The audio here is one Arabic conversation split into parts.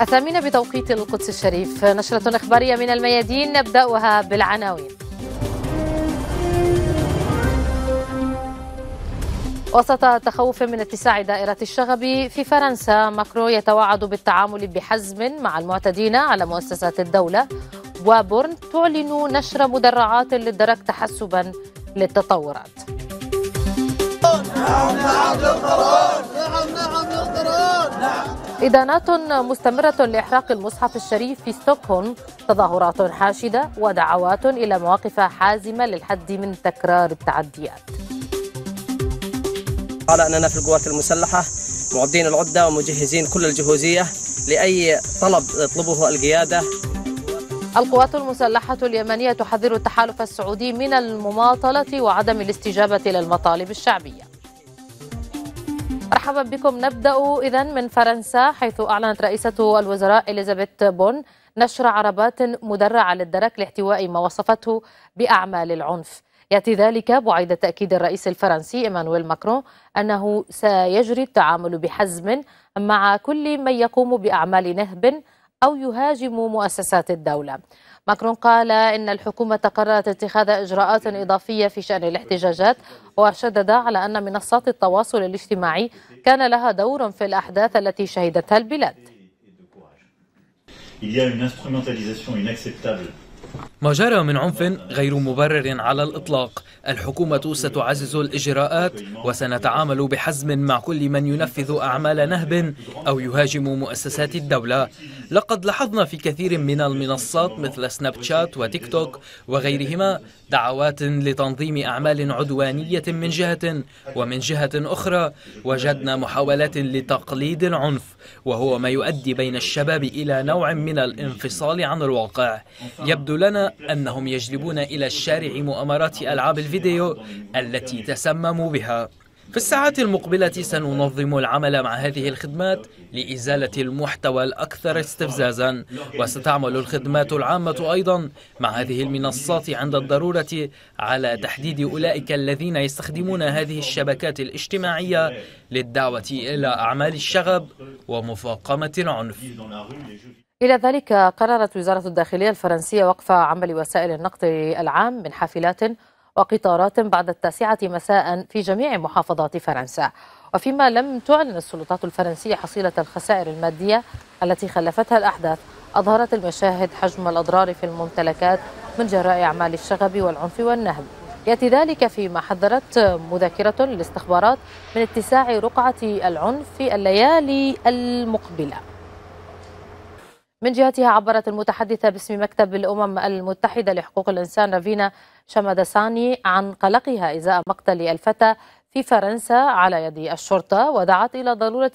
الثامنة بتوقيت القدس الشريف نشرة إخبارية من الميادين نبدأها بالعناوين وسط تخوف من اتساع دائرة الشغب في فرنسا ماكرو يتوعد بالتعامل بحزم مع المعتدين على مؤسسات الدولة وبورن تعلن نشر مدرعات للدرك تحسبا للتطورات نعم، نعم، إدانات مستمرة لإحراق المصحف الشريف في ستوكهولم تظاهرات حاشدة ودعوات إلى مواقف حازمة للحد من تكرار التعديات على أننا في القوات المسلحة معدين العدة ومجهزين كل الجهوزية لأي طلب يطلبه القيادة القوات المسلحة اليمنية تحذر التحالف السعودي من المماطلة وعدم الاستجابة للمطالب الشعبية مرحبا بكم نبدا اذا من فرنسا حيث اعلنت رئيسه الوزراء اليزابيث بون نشر عربات مدرعه للدرك لاحتواء ما وصفته باعمال العنف ياتي ذلك بعيد تاكيد الرئيس الفرنسي ايمانويل ماكرون انه سيجري التعامل بحزم مع كل من يقوم باعمال نهب أو يهاجم مؤسسات الدولة ماكرون قال إن الحكومة قررت اتخاذ إجراءات إضافية في شأن الاحتجاجات وشدد على أن منصات التواصل الاجتماعي كان لها دور في الأحداث التي شهدتها البلاد. Il y a une instrumentalisation inacceptable ما جرى من عنف غير مبرر على الإطلاق الحكومة ستعزز الإجراءات وسنتعامل بحزم مع كل من ينفذ أعمال نهب أو يهاجم مؤسسات الدولة لقد لاحظنا في كثير من المنصات مثل سناب شات وتيك توك وغيرهما دعوات لتنظيم أعمال عدوانية من جهة ومن جهة أخرى وجدنا محاولات لتقليد العنف وهو ما يؤدي بين الشباب إلى نوع من الانفصال عن الواقع يبدو لنا أنهم يجلبون إلى الشارع مؤامرات ألعاب الفيديو التي تسمموا بها في الساعات المقبلة سننظم العمل مع هذه الخدمات لإزالة المحتوى الأكثر استفزازا وستعمل الخدمات العامة أيضا مع هذه المنصات عند الضرورة على تحديد أولئك الذين يستخدمون هذه الشبكات الاجتماعية للدعوة إلى أعمال الشغب ومفاقمة العنف إلى ذلك قررت وزارة الداخلية الفرنسية وقف عمل وسائل النقل العام من حافلات وقطارات بعد التاسعة مساء في جميع محافظات فرنسا وفيما لم تعلن السلطات الفرنسية حصيلة الخسائر المادية التي خلفتها الأحداث أظهرت المشاهد حجم الأضرار في الممتلكات من جراء أعمال الشغب والعنف والنهب يأتي ذلك فيما حذرت مذاكرة للاستخبارات من اتساع رقعة العنف في الليالي المقبلة من جهتها عبرت المتحدثة باسم مكتب الأمم المتحدة لحقوق الإنسان رافينا شمادساني عن قلقها إزاء مقتل الفتى في فرنسا على يد الشرطة ودعت إلى ضرورة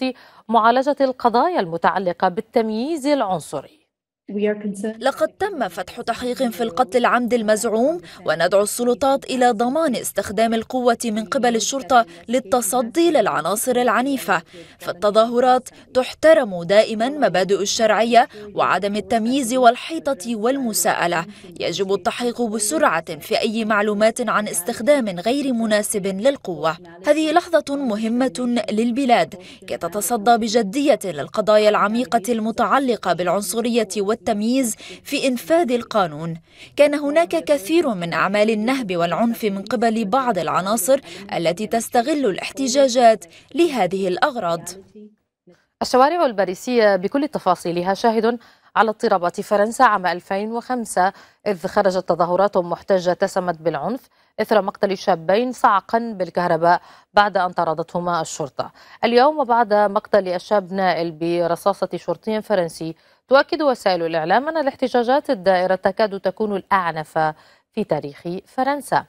معالجة القضايا المتعلقة بالتمييز العنصري لقد تم فتح تحقيق في القتل العمد المزعوم وندعو السلطات إلى ضمان استخدام القوة من قبل الشرطة للتصدي للعناصر العنيفة فالتظاهرات تحترم دائما مبادئ الشرعية وعدم التمييز والحيطة والمساءلة يجب التحقيق بسرعة في أي معلومات عن استخدام غير مناسب للقوة هذه لحظة مهمة للبلاد كي تتصدى بجدية للقضايا العميقة المتعلقة بالعنصرية والتمييز في إنفاذ القانون كان هناك كثير من أعمال النهب والعنف من قبل بعض العناصر التي تستغل الاحتجاجات لهذه الأغراض الشوارع الباريسية بكل تفاصيلها شاهد على اضطرابات فرنسا عام 2005 إذ خرجت تظاهرات محتجة تسمت بالعنف إثر مقتل شابين صعقا بالكهرباء بعد أن طردتهما الشرطة اليوم وبعد مقتل الشاب نائل برصاصة شرطي فرنسي تؤكد وسائل الإعلام أن الاحتجاجات الدائرة تكاد تكون الأعنف في تاريخ فرنسا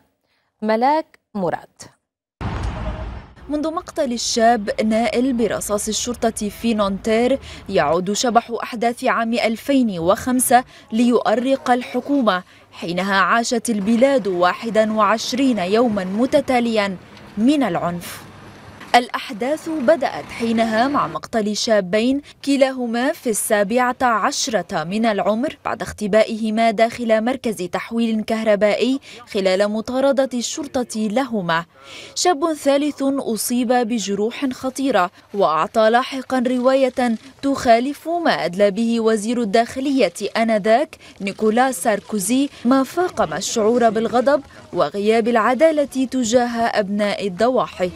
ملاك مراد منذ مقتل الشاب نائل برصاص الشرطة في نونتير يعود شبح أحداث عام 2005 ليؤرق الحكومة حينها عاشت البلاد 21 يوما متتاليا من العنف الأحداث بدأت حينها مع مقتل شابين كلاهما في السابعة عشرة من العمر بعد اختبائهما داخل مركز تحويل كهربائي خلال مطاردة الشرطة لهما شاب ثالث أصيب بجروح خطيرة وأعطى لاحقا رواية تخالف ما أدلى به وزير الداخلية آنذاك نيكولا ساركوزي ما فاقم الشعور بالغضب وغياب العدالة تجاه أبناء الضواحي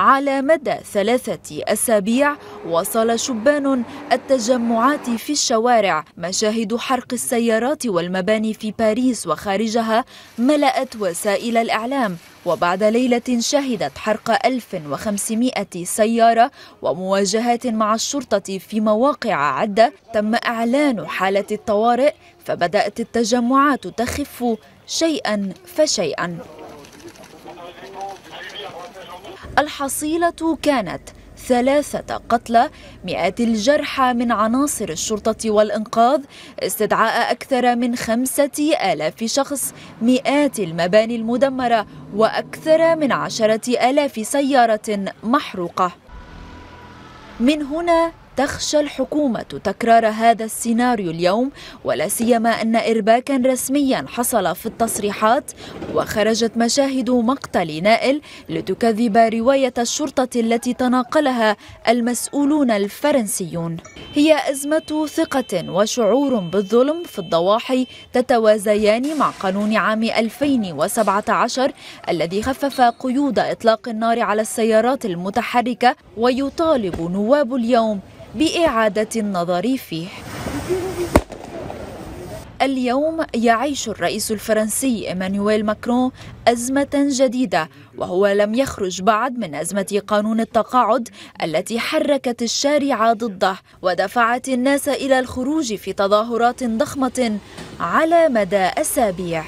على مدى ثلاثة أسابيع وصل شبان التجمعات في الشوارع مشاهد حرق السيارات والمباني في باريس وخارجها ملأت وسائل الإعلام وبعد ليلة شهدت حرق 1500 سيارة ومواجهات مع الشرطة في مواقع عدة تم إعلان حالة الطوارئ فبدأت التجمعات تخف شيئا فشيئا الحصيلة كانت ثلاثة قتلى مئات الجرحى من عناصر الشرطة والإنقاذ استدعاء أكثر من خمسة آلاف شخص مئات المباني المدمرة وأكثر من عشرة آلاف سيارة محروقة من هنا تخشى الحكومة تكرار هذا السيناريو اليوم ولا سيما أن إرباكا رسميا حصل في التصريحات وخرجت مشاهد مقتل نائل لتكذب رواية الشرطة التي تناقلها المسؤولون الفرنسيون هي أزمة ثقة وشعور بالظلم في الضواحي تتوازيان مع قانون عام 2017 الذي خفف قيود إطلاق النار على السيارات المتحركة ويطالب نواب اليوم بإعادة النظر فيه اليوم يعيش الرئيس الفرنسي إيمانويل ماكرون أزمة جديدة وهو لم يخرج بعد من أزمة قانون التقاعد التي حركت الشارع ضده ودفعت الناس إلى الخروج في تظاهرات ضخمة على مدى أسابيع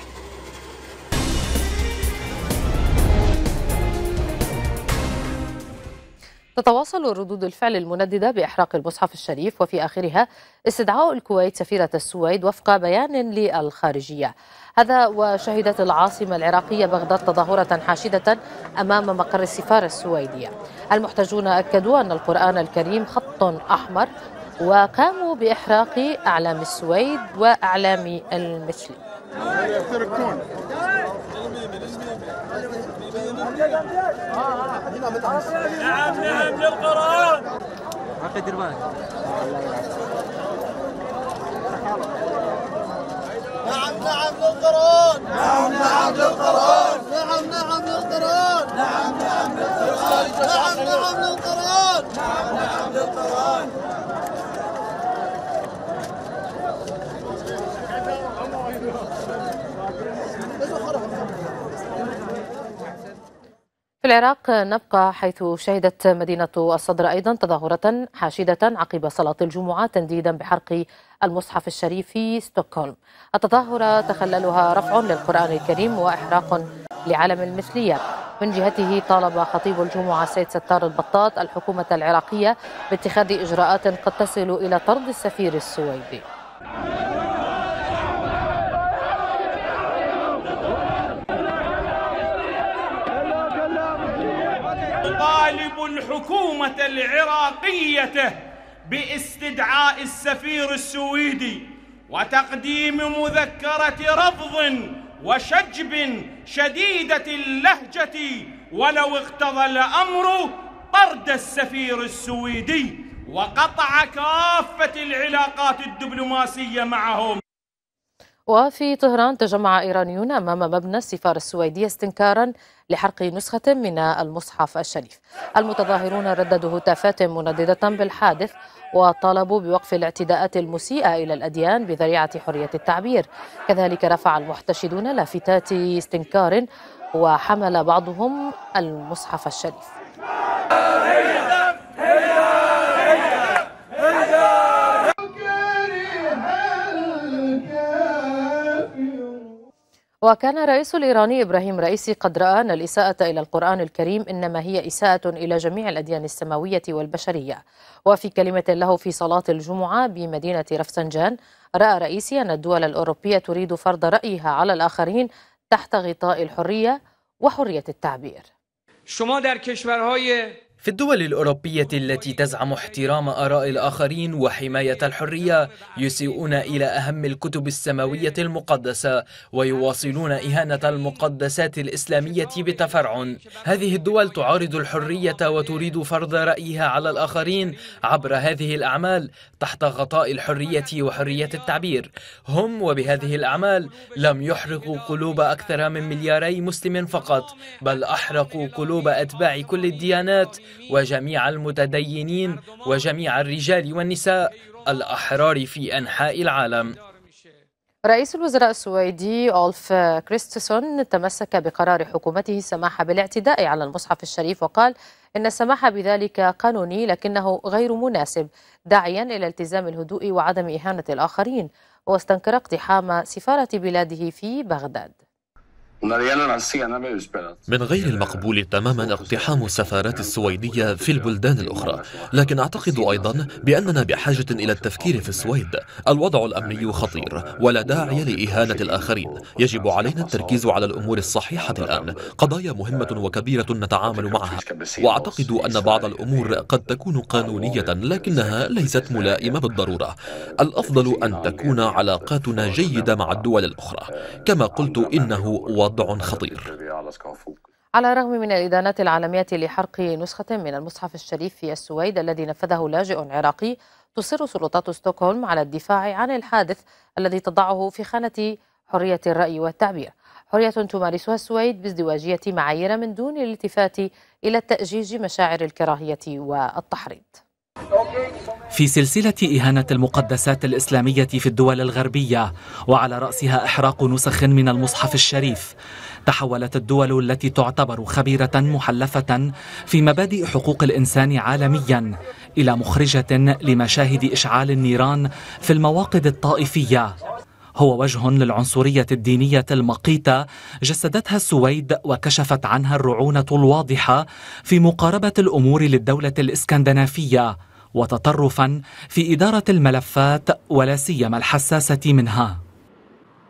تتواصل ردود الفعل المندده باحراق المصحف الشريف وفي اخرها استدعاء الكويت سفيره السويد وفق بيان للخارجيه. هذا وشهدت العاصمه العراقيه بغداد تظاهره حاشده امام مقر السفاره السويديه. المحتجون اكدوا ان القران الكريم خط احمر وقاموا باحراق اعلام السويد واعلام المسلم. نعم،, نعم نعم للقرآن عقد نعم، دير نعم نعم للقرآن نعم نعم للقرآن نعم نعم للقرآن نعم نعم للقرآن نعم نعم للقرآن في العراق نبقى حيث شهدت مدينة الصدر أيضا تظاهرة حاشدة عقب صلاة الجمعة تنديدا بحرق المصحف الشريف في ستوكهولم التظاهرة تخللها رفع للقرآن الكريم وإحراق لعلم المثلية من جهته طالب خطيب الجمعة سيد ستار البطاط الحكومة العراقية باتخاذ إجراءات قد تصل إلى طرد السفير السويدي يطالب الحكومة العراقية باستدعاء السفير السويدي وتقديم مذكرة رفض وشجب شديدة اللهجة ولو اقتضى الأمر طرد السفير السويدي وقطع كافة العلاقات الدبلوماسية معهم وفي طهران تجمع إيرانيون أمام مبنى السفارة السويدية استنكارا لحرق نسخة من المصحف الشريف المتظاهرون رددوا هتافات منددة بالحادث وطالبوا بوقف الاعتداءات المسيئة إلى الأديان بذريعة حرية التعبير كذلك رفع المحتشدون لافتات استنكار وحمل بعضهم المصحف الشريف وكان الرئيس الإيراني إبراهيم رئيسي قد رأى أن الإساءة إلى القرآن الكريم إنما هي إساءة إلى جميع الأديان السماوية والبشرية وفي كلمة له في صلاة الجمعة بمدينة رفسنجان رأى رئيسي أن الدول الأوروبية تريد فرض رأيها على الآخرين تحت غطاء الحرية وحرية التعبير شما در کشورهای في الدول الأوروبية التي تزعم احترام آراء الآخرين وحماية الحرية يسيئون إلى أهم الكتب السماوية المقدسة ويواصلون إهانة المقدسات الإسلامية بتفرع هذه الدول تعارض الحرية وتريد فرض رأيها على الآخرين عبر هذه الأعمال تحت غطاء الحرية وحرية التعبير هم وبهذه الأعمال لم يحرقوا قلوب أكثر من ملياري مسلم فقط بل أحرقوا قلوب أتباع كل الديانات وجميع المتدينين وجميع الرجال والنساء الأحرار في أنحاء العالم رئيس الوزراء السويدي أولف كريستسون تمسك بقرار حكومته السماح بالاعتداء على المصحف الشريف وقال إن السماح بذلك قانوني لكنه غير مناسب داعيا إلى التزام الهدوء وعدم إهانة الآخرين واستنكر اقتحام سفارة بلاده في بغداد من غير المقبول تماما اقتحام السفارات السويدية في البلدان الأخرى لكن أعتقد أيضا بأننا بحاجة إلى التفكير في السويد الوضع الأمني خطير ولا داعي لإهانة الآخرين يجب علينا التركيز على الأمور الصحيحة الآن قضايا مهمة وكبيرة نتعامل معها وأعتقد أن بعض الأمور قد تكون قانونية لكنها ليست ملائمة بالضرورة الأفضل أن تكون علاقاتنا جيدة مع الدول الأخرى كما قلت إنه وضع وضع خطير على الرغم من الإدانات العالمية لحرق نسخة من المصحف الشريف في السويد الذي نفذه لاجئ عراقي تصر سلطات ستوكهولم على الدفاع عن الحادث الذي تضعه في خانة حرية الرأي والتعبير حرية تمارسها السويد بازدواجية معايير من دون الالتفات إلى تأجيج مشاعر الكراهية والتحريض في سلسلة إهانة المقدسات الإسلامية في الدول الغربية وعلى رأسها إحراق نسخ من المصحف الشريف تحولت الدول التي تعتبر خبيرة محلفة في مبادئ حقوق الإنسان عالميا إلى مخرجة لمشاهد إشعال النيران في المواقد الطائفية هو وجه للعنصرية الدينية المقيتة جسدتها السويد وكشفت عنها الرعونة الواضحة في مقاربة الأمور للدولة الإسكندنافية وتطرفا في إدارة الملفات ولا سيما الحساسة منها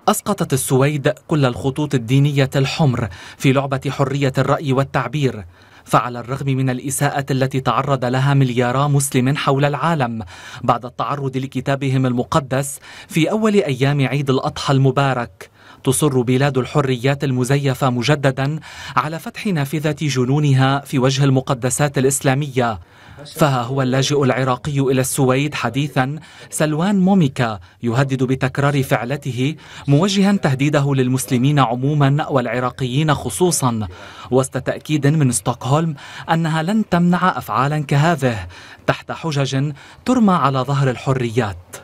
أسقطت السويد كل الخطوط الدينية الحمر في لعبة حرية الرأي والتعبير فعلى الرغم من الإساءة التي تعرض لها مليارا مسلم حول العالم بعد التعرض لكتابهم المقدس في أول أيام عيد الأضحى المبارك تصر بلاد الحريات المزيفة مجددا على فتح نافذة جنونها في وجه المقدسات الإسلامية فها هو اللاجئ العراقي إلى السويد حديثا سلوان موميكا يهدد بتكرار فعلته موجها تهديده للمسلمين عموما والعراقيين خصوصا وسط تأكيد من ستوكهولم أنها لن تمنع أفعالا كهذه تحت حجج ترمى على ظهر الحريات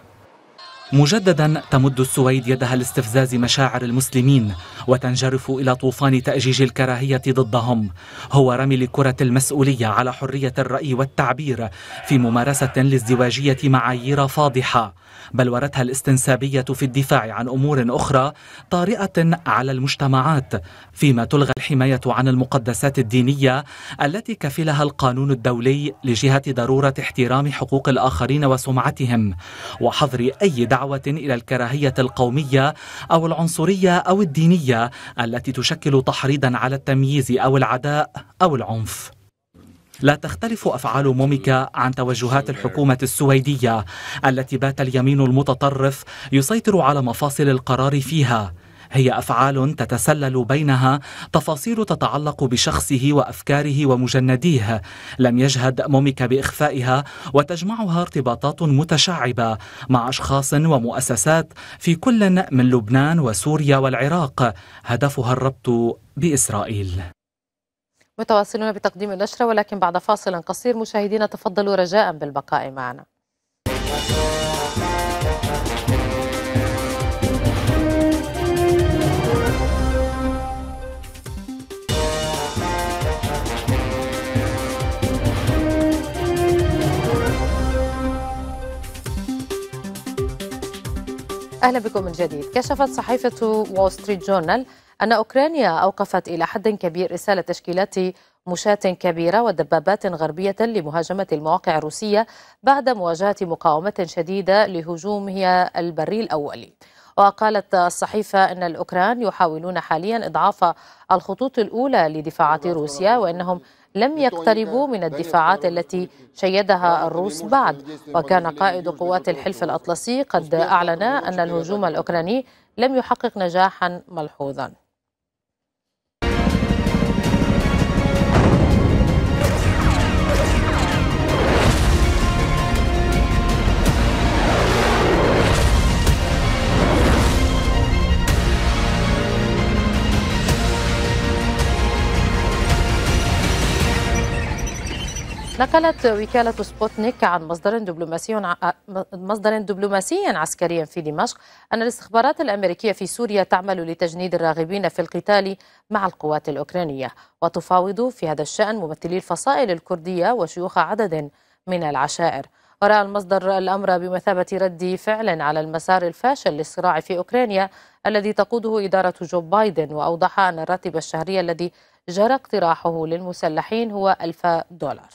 مجددا تمد السويد يدها لاستفزاز مشاعر المسلمين وتنجرف الى طوفان تاجيج الكراهيه ضدهم هو رمي لكره المسؤوليه على حريه الراي والتعبير في ممارسه لازدواجيه معايير فاضحه بلورتها الاستنسابيه في الدفاع عن امور اخرى طارئه على المجتمعات فيما تلغى الحمايه عن المقدسات الدينيه التي كفلها القانون الدولي لجهه ضروره احترام حقوق الاخرين وسمعتهم وحظر اي دعم دعوة إلى الكراهية القومية أو العنصرية أو الدينية التي تشكل تحريضا على التمييز أو العداء أو العنف لا تختلف أفعال موميكا عن توجهات الحكومة السويدية التي بات اليمين المتطرف يسيطر على مفاصل القرار فيها هي أفعال تتسلل بينها تفاصيل تتعلق بشخصه وأفكاره ومجنديه لم يجهد موميكا بإخفائها وتجمعها ارتباطات متشعبة مع أشخاص ومؤسسات في كل من لبنان وسوريا والعراق هدفها الربط بإسرائيل متواصلون بتقديم النشرة ولكن بعد فاصل قصير مشاهدينا تفضلوا رجاء بالبقاء معنا أهلا بكم من جديد كشفت صحيفة وول ستريت جورنال أن أوكرانيا أوقفت إلى حد كبير إرسال تشكيلات مشاة كبيرة ودبابات غربية لمهاجمة المواقع الروسية بعد مواجهة مقاومة شديدة لهجومها البري الأولي وقالت الصحيفة أن الأوكران يحاولون حاليا إضعاف الخطوط الأولى لدفاعات روسيا وأنهم لم يقتربوا من الدفاعات التي شيدها الروس بعد وكان قائد قوات الحلف الأطلسي قد أعلن أن الهجوم الأوكراني لم يحقق نجاحا ملحوظا نقلت وكالة سبوتنيك عن مصدر دبلوماسي آه، مصدر دبلوماسي عسكري في دمشق أن الاستخبارات الأمريكية في سوريا تعمل لتجنيد الراغبين في القتال مع القوات الأوكرانية وتفاوض في هذا الشأن ممثلي الفصائل الكردية وشيوخ عدد من العشائر ورأى المصدر الأمر بمثابة رد فعل على المسار الفاشل للصراع في أوكرانيا الذي تقوده إدارة جو بايدن وأوضح أن الراتب الشهري الذي جرى اقتراحه للمسلحين هو ألف دولار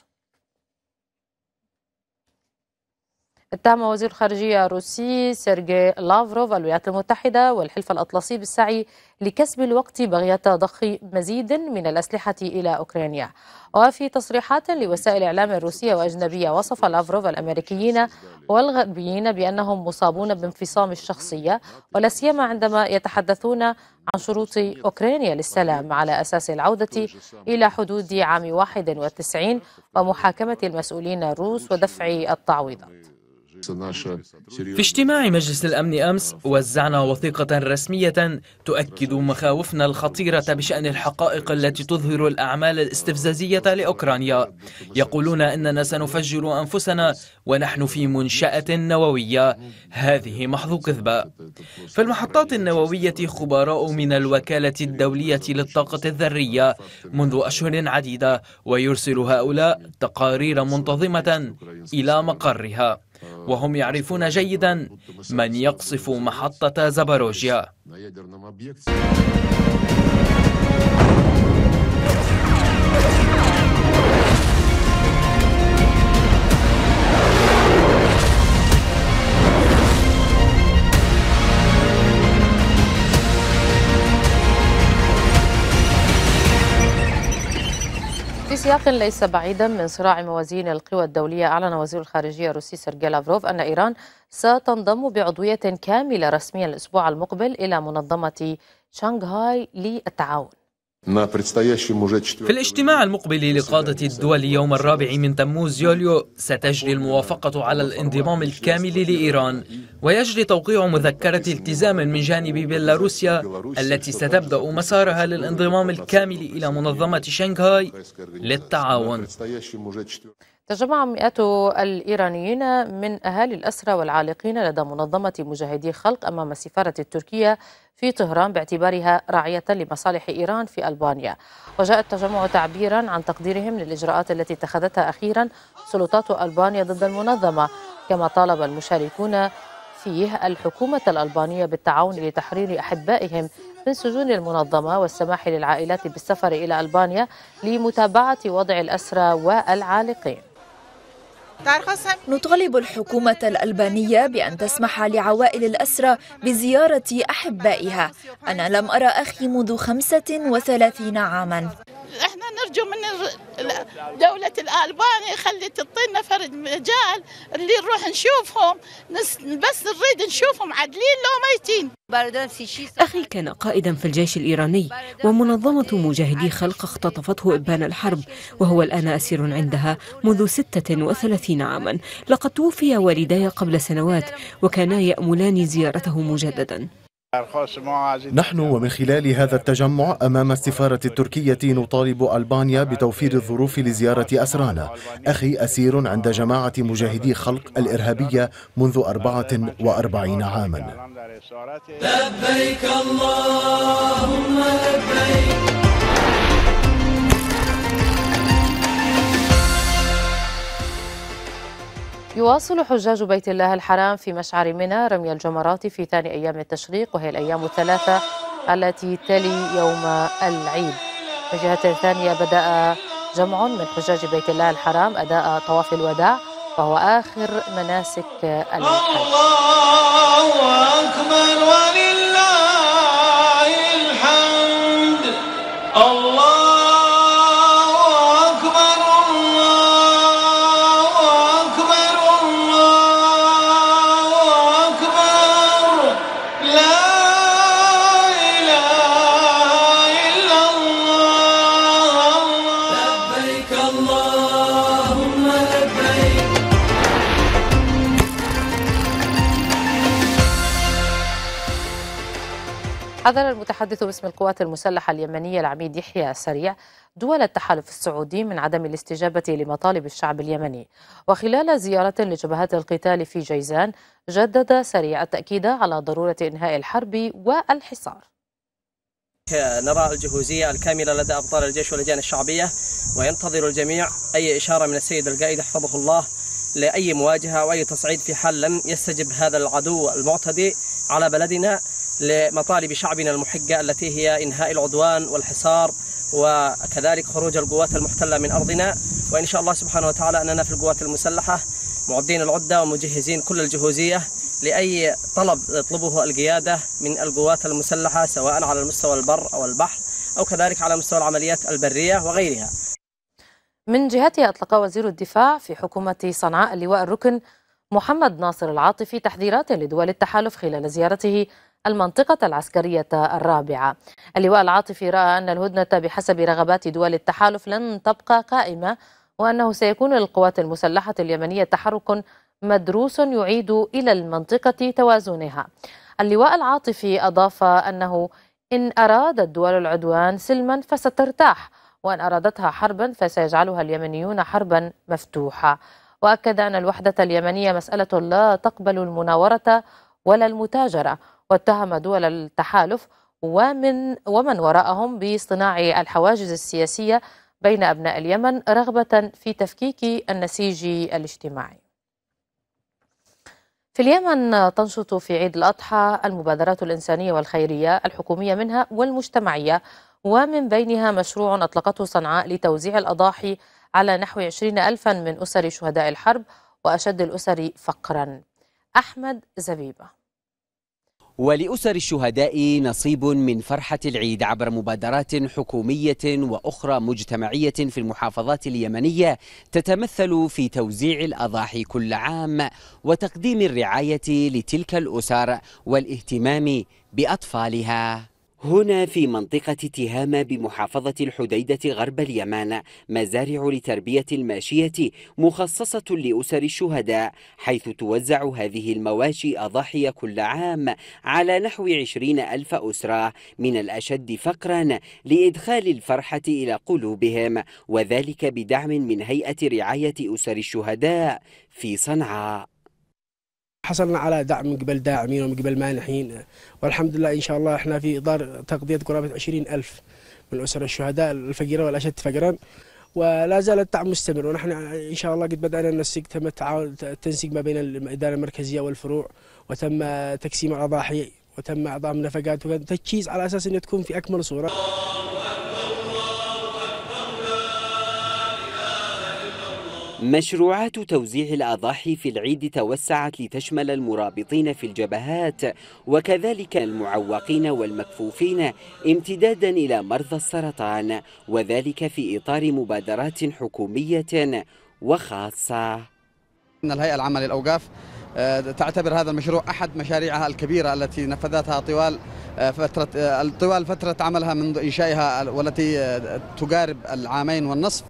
اتهم وزير الخارجية الروسي سيرجي لافروف الولايات المتحدة والحلف الأطلسي بالسعي لكسب الوقت بغية ضخ مزيد من الأسلحة إلى أوكرانيا وفي تصريحات لوسائل إعلام روسية وأجنبية وصف لافروف الأمريكيين والغربيين بأنهم مصابون بانفصام الشخصية ولا سيما عندما يتحدثون عن شروط أوكرانيا للسلام على أساس العودة إلى حدود عام 91 ومحاكمة المسؤولين الروس ودفع التعويضات في اجتماع مجلس الأمن أمس وزعنا وثيقة رسمية تؤكد مخاوفنا الخطيرة بشأن الحقائق التي تظهر الأعمال الاستفزازية لأوكرانيا يقولون أننا سنفجر أنفسنا ونحن في منشأة نووية هذه محظو كذبة في المحطات النووية خبراء من الوكالة الدولية للطاقة الذرية منذ أشهر عديدة ويرسل هؤلاء تقارير منتظمة إلى مقرها وهم يعرفون جيدا من يقصف محطة زاباروجيا سياق ليس بعيدا من صراع موازين القوى الدولية أعلن وزير الخارجية الروسي سيرجي لافروف أن إيران ستنضم بعضوية كاملة رسميا الأسبوع المقبل إلى منظمة شانغهاي للتعاون في الاجتماع المقبل لقادة الدول يوم الرابع من تموز يوليو ستجري الموافقة على الانضمام الكامل لإيران ويجري توقيع مذكرة التزام من جانب بيلاروسيا التي ستبدأ مسارها للانضمام الكامل إلى منظمة شنغهاي للتعاون تجمع مئات الإيرانيين من أهالي الأسرى والعالقين لدى منظمة مجاهدي خلق أمام السفارة التركية في طهران باعتبارها راعية لمصالح إيران في ألبانيا وجاء التجمع تعبيرا عن تقديرهم للإجراءات التي اتخذتها أخيرا سلطات ألبانيا ضد المنظمة كما طالب المشاركون فيه الحكومة الألبانية بالتعاون لتحرير أحبائهم من سجون المنظمة والسماح للعائلات بالسفر إلى ألبانيا لمتابعة وضع الأسرى والعالقين نطالب الحكومة الألبانية بأن تسمح لعوائل الأسرى بزيارة أحبائها أنا لم أرى أخي منذ 35 عاما احنا نرجو من دولة الألباني خلت تعطينا فرد مجال اللي نروح نشوفهم بس نريد نشوفهم عادلين لو ميتين أخي كان قائدا في الجيش الإيراني ومنظمة مجاهدي خلق اختطفته إبان الحرب وهو الآن أسير عندها منذ 36 عاما لقد توفي والداي قبل سنوات وكانا يأملان زيارته مجددا نحن ومن خلال هذا التجمع أمام السفارة التركية نطالب ألبانيا بتوفير الظروف لزيارة أسرانا أخي أسير عند جماعة مجاهدي خلق الإرهابية منذ 44 عاما لبيك اللهم لبيك يواصل حجاج بيت الله الحرام في مشعر منى رمي الجمرات في ثاني أيام التشريق وهي الأيام الثلاثة التي تلي يوم العيد من جهة ثانية بدأ جمع من حجاج بيت الله الحرام أداء طواف الوداع وهو آخر مناسك الحج الله أكبر حذر المتحدث باسم القوات المسلحة اليمنية العميد يحيى سريع دول التحالف السعودي من عدم الاستجابة لمطالب الشعب اليمني وخلال زيارة لجبهات القتال في جيزان جدد سريع التأكيد على ضرورة إنهاء الحرب والحصار نرى الجهوزية الكاملة لدى أبطال الجيش واللجان الشعبية وينتظر الجميع أي إشارة من السيد القائد حفظه الله لأي مواجهة أو أي تصعيد في حال لم يستجب هذا العدو المعتدي على بلدنا لمطالب شعبنا المحقة التي هي إنهاء العدوان والحصار وكذلك خروج القوات المحتلة من أرضنا وإن شاء الله سبحانه وتعالى أننا في القوات المسلحة معدين العدة ومجهزين كل الجهوزية لأي طلب يطلبه القيادة من القوات المسلحة سواء على المستوى البر أو البحر أو كذلك على مستوى العمليات البرية وغيرها من جهته أطلق وزير الدفاع في حكومة صنعاء اللواء الركن محمد ناصر العاطفي تحذيرات لدول التحالف خلال زيارته المنطقة العسكرية الرابعة اللواء العاطفي رأى أن الهدنة بحسب رغبات دول التحالف لن تبقى قائمة وأنه سيكون للقوات المسلحة اليمنية تحرك مدروس يعيد إلى المنطقة توازنها اللواء العاطفي أضاف أنه إن أرادت دول العدوان سلما فسترتاح وأن أرادتها حربا فسيجعلها اليمنيون حربا مفتوحة وأكد أن الوحدة اليمنية مسألة لا تقبل المناورة ولا المتاجرة واتهم دول التحالف ومن ومن وراءهم بصناع الحواجز السياسية بين أبناء اليمن رغبة في تفكيك النسيج الاجتماعي في اليمن تنشط في عيد الأضحى المبادرات الإنسانية والخيرية الحكومية منها والمجتمعية ومن بينها مشروع أطلقته صنعاء لتوزيع الأضاحي على نحو 20 ألفا من أسر شهداء الحرب وأشد الأسر فقرا أحمد زبيبة ولأسر الشهداء نصيب من فرحة العيد عبر مبادرات حكومية وأخرى مجتمعية في المحافظات اليمنية تتمثل في توزيع الأضاحي كل عام وتقديم الرعاية لتلك الأسر والاهتمام بأطفالها هنا في منطقة تهامة بمحافظة الحديدة غرب اليمن مزارع لتربية الماشية مخصصة لأسر الشهداء حيث توزع هذه المواشي أضاحي كل عام على نحو عشرين ألف أسرة من الأشد فقرا لإدخال الفرحة إلى قلوبهم وذلك بدعم من هيئة رعاية أسر الشهداء في صنعاء حصلنا على دعم من قبل داعمين ومن قبل مانحين والحمد لله إن شاء الله إحنا في إطار تغطية قرابة 20000 ألف من أسر الشهداء الفقيرة والأشد فقرا ولا زال الدعم مستمر ونحن إن شاء الله قد بدأنا ننسق تم التنسيق ما بين الإدارة المركزية والفروع وتم تقسيم الأضاحي وتم اعظام نفقات وتجهيز على أساس أن تكون في أكمل صورة مشروعات توزيع الأضاحي في العيد توسعت لتشمل المرابطين في الجبهات وكذلك المعوقين والمكفوفين امتدادا إلى مرضى السرطان وذلك في إطار مبادرات حكومية وخاصة إن الهيئة العامة للأوقاف آه، تعتبر هذا المشروع أحد مشاريعها الكبيرة التي نفذتها طوال آه، فترة آه، طوال فترة عملها منذ إنشائها والتي تقارب العامين والنصف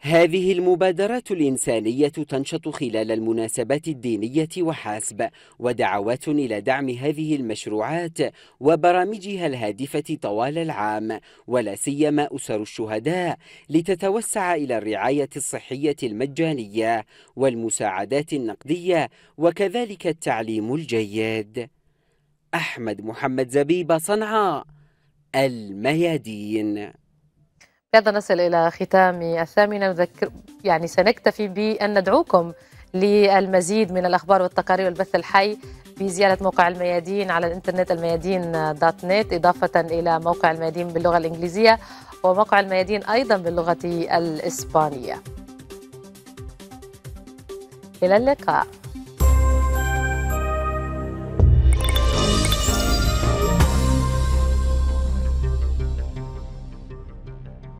هذه المبادرات الإنسانية تنشط خلال المناسبات الدينية وحسب ودعوات إلى دعم هذه المشروعات وبرامجها الهادفة طوال العام ولا سيما أسر الشهداء لتتوسع إلى الرعاية الصحية المجانية والمساعدات النقدية وكذلك التعليم الجيد أحمد محمد زبيب صنعاء الميادين بهذا نصل إلى ختام الثامنة نذكر يعني سنكتفي بأن ندعوكم للمزيد من الأخبار والتقارير والبث الحي بزيارة موقع الميادين على الإنترنت الميادين دوت نت إضافة إلى موقع الميادين باللغة الإنجليزية وموقع الميادين أيضا باللغة الإسبانية إلى اللقاء